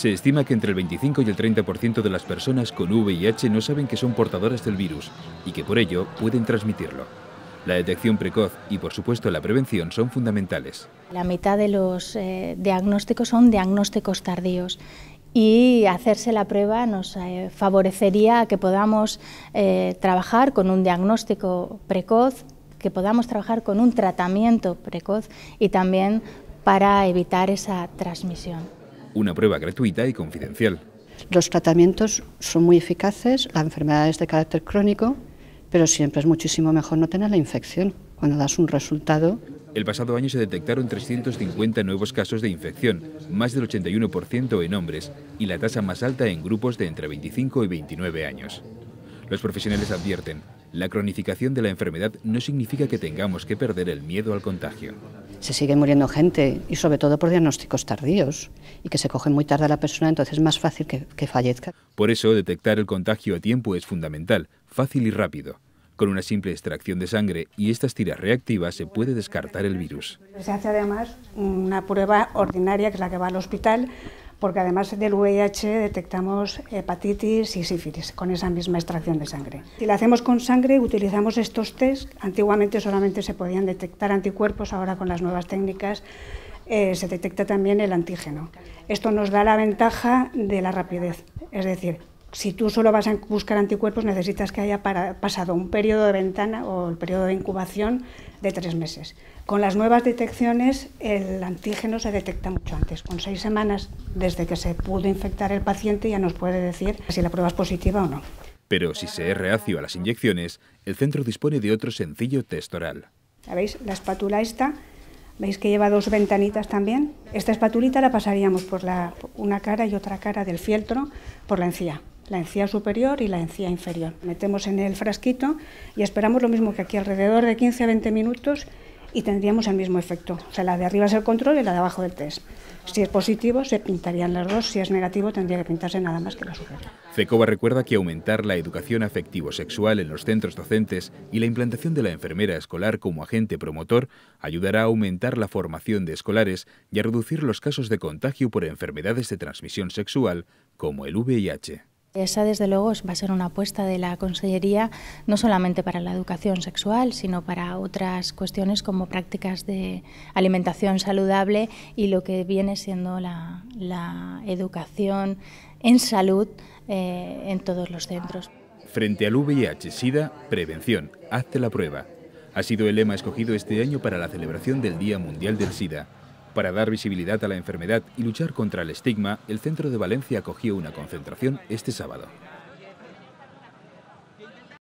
Se estima que entre el 25 y el 30% de las personas con VIH no saben que son portadoras del virus y que por ello pueden transmitirlo. La detección precoz y, por supuesto, la prevención son fundamentales. La mitad de los eh, diagnósticos son diagnósticos tardíos y hacerse la prueba nos eh, favorecería que podamos eh, trabajar con un diagnóstico precoz, que podamos trabajar con un tratamiento precoz y también para evitar esa transmisión una prueba gratuita y confidencial. Los tratamientos son muy eficaces, la enfermedad es de carácter crónico, pero siempre es muchísimo mejor no tener la infección cuando das un resultado. El pasado año se detectaron 350 nuevos casos de infección, más del 81% en hombres y la tasa más alta en grupos de entre 25 y 29 años. Los profesionales advierten, la cronificación de la enfermedad no significa que tengamos que perder el miedo al contagio se sigue muriendo gente y sobre todo por diagnósticos tardíos y que se coge muy tarde a la persona, entonces es más fácil que, que fallezca. Por eso detectar el contagio a tiempo es fundamental, fácil y rápido. Con una simple extracción de sangre y estas tiras reactivas se puede descartar el virus. Se hace además una prueba ordinaria, que es la que va al hospital, porque además del VIH detectamos hepatitis y sífilis con esa misma extracción de sangre. Si la hacemos con sangre, utilizamos estos test. Antiguamente solamente se podían detectar anticuerpos, ahora con las nuevas técnicas eh, se detecta también el antígeno. Esto nos da la ventaja de la rapidez, es decir, si tú solo vas a buscar anticuerpos, necesitas que haya pasado un periodo de ventana o el periodo de incubación de tres meses. Con las nuevas detecciones, el antígeno se detecta mucho antes. Con seis semanas desde que se pudo infectar el paciente ya nos puede decir si la prueba es positiva o no. Pero si se es reacio a las inyecciones, el centro dispone de otro sencillo test oral. La espátula esta ¿Veis que lleva dos ventanitas también? Esta espatulita la pasaríamos por una cara y otra cara del fieltro por la encía la encía superior y la encía inferior. Metemos en el frasquito y esperamos lo mismo que aquí, alrededor de 15 a 20 minutos y tendríamos el mismo efecto. O sea, la de arriba es el control y la de abajo el test. Si es positivo, se pintarían las dos. Si es negativo, tendría que pintarse nada más que la superior. FECOBA recuerda que aumentar la educación afectivo-sexual en los centros docentes y la implantación de la enfermera escolar como agente promotor ayudará a aumentar la formación de escolares y a reducir los casos de contagio por enfermedades de transmisión sexual como el VIH. Esa, desde luego, va a ser una apuesta de la Consellería, no solamente para la educación sexual, sino para otras cuestiones como prácticas de alimentación saludable y lo que viene siendo la, educación en salud eh, en todos los centros. Frente al VIH-Sida, prevención, hazte la prueba. Ha sido el lema escogido este año para la celebración del Día Mundial del SIDA. Para dar visibilidad a la enfermedad y luchar contra el estigma, el centro de Valencia acogió una concentración este sábado.